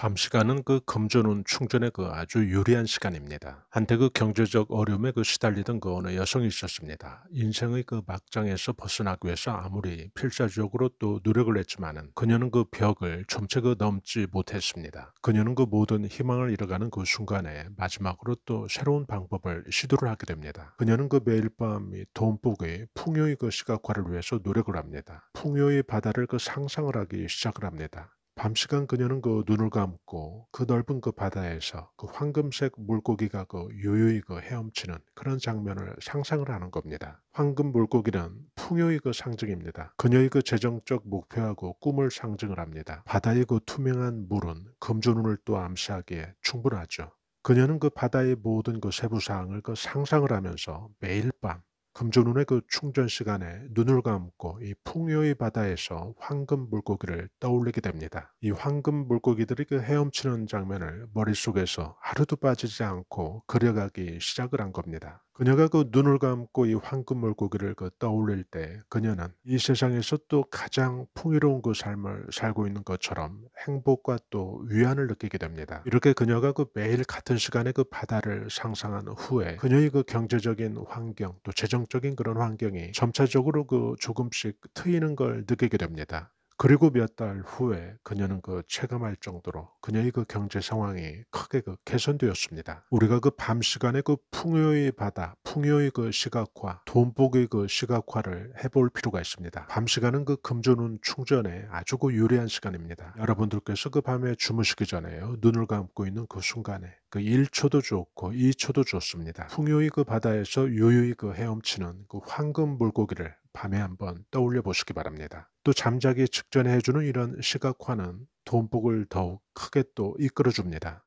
밤 시간은 그 금전운 충전에 그 아주 유리한 시간입니다. 한때 그 경제적 어려움에 그 시달리던 그 어느 여성이 있었습니다. 인생의 그 막장에서 벗어나기 위해서 아무리 필사적으로 또 노력을 했지만은 그녀는 그 벽을 점체 그 넘지 못했습니다. 그녀는 그 모든 희망을 잃어가는 그 순간에 마지막으로 또 새로운 방법을 시도를 하게 됩니다. 그녀는 그 매일 밤이 돈복의 풍요의 그 시각화를 위해서 노력을 합니다. 풍요의 바다를 그 상상을 하기 시작을 합니다. 밤시간 그녀는 그 눈을 감고 그 넓은 그 바다에서 그 황금색 물고기가 그 유유히 그 헤엄치는 그런 장면을 상상을 하는 겁니다. 황금 물고기는 풍요의 그 상징입니다. 그녀의 그 재정적 목표하고 꿈을 상징을 합니다. 바다의 그 투명한 물은 금조눈을 또 암시하기에 충분하죠. 그녀는 그 바다의 모든 그 세부사항을 그 상상을 하면서 매일 밤 금전눈의그 충전 시간에 눈을 감고 이 풍요의 바다에서 황금 물고기를 떠올리게 됩니다. 이 황금 물고기들이 그 헤엄치는 장면을 머릿속에서 하루도 빠지지 않고 그려가기 시작을 한 겁니다. 그녀가 그 눈을 감고 이 황금 물고기를 그 떠올릴 때 그녀는 이 세상에서 또 가장 풍요로운 그 삶을 살고 있는 것처럼 행복과 또 위안을 느끼게 됩니다. 이렇게 그녀가 그 매일 같은 시간에 그 바다를 상상한 후에 그녀의 그 경제적인 환경 또 재정적인 그런 환경이 점차적으로 그 조금씩 트이는 걸 느끼게 됩니다. 그리고 몇 달 후에 그녀는 그 체감할 정도로 그녀의 그 경제 상황이 크게 그 개선되었습니다. 우리가 그 밤 시간에 그 풍요의 바다, 풍요의 그 시각화, 돈복의 그 시각화를 해볼 필요가 있습니다. 밤 시간은 그 금전운 충전에 아주 그 유리한 시간입니다. 여러분들께서 그 밤에 주무시기 전에요. 눈을 감고 있는 그 순간에 그 1초도 좋고 2초도 좋습니다. 풍요의 그 바다에서 유유히 그 헤엄치는 그 황금 물고기를 밤에 한번 떠올려 보시기 바랍니다. 또 잠자기 직전에 해주는 이런 시각화는 돈복을 더욱 크게 또 이끌어 줍니다.